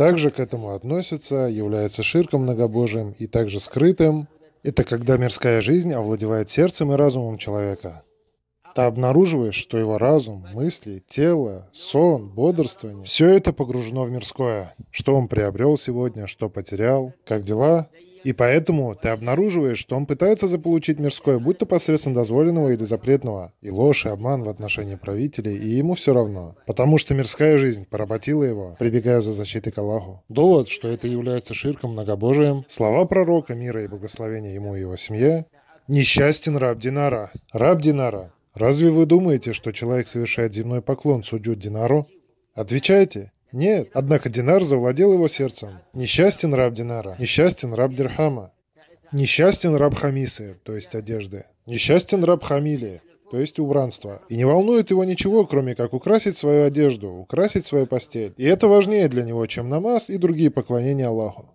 также к этому относится, является ширком многобожием и также скрытым. Это когда мирская жизнь овладевает сердцем и разумом человека. Ты обнаруживаешь, что его разум, мысли, тело, сон, бодрствование – все это погружено в мирское. Что он приобрел сегодня, что потерял, как дела, и поэтому ты обнаруживаешь, что он пытается заполучить мирское, будь то посредством дозволенного или запретного, и ложь, и обман в отношении правителей, и ему все равно. Потому что мирская жизнь поработила его, прибегая за защитой к Аллаху. Довод, что это является ширком многобожием, слова пророка, мира и благословения ему и его семье, Несчастен раб Динара. Раб Динара, разве вы думаете, что человек совершает земной поклон судью Динару? Отвечайте, нет, однако Динар завладел его сердцем. Несчастен раб Динара, несчастен раб Дирхама, несчастен раб Хамисы, то есть одежды, несчастен раб Хамилии, то есть убранство. И не волнует его ничего, кроме как украсить свою одежду, украсить свою постель. И это важнее для него, чем намаз и другие поклонения Аллаху.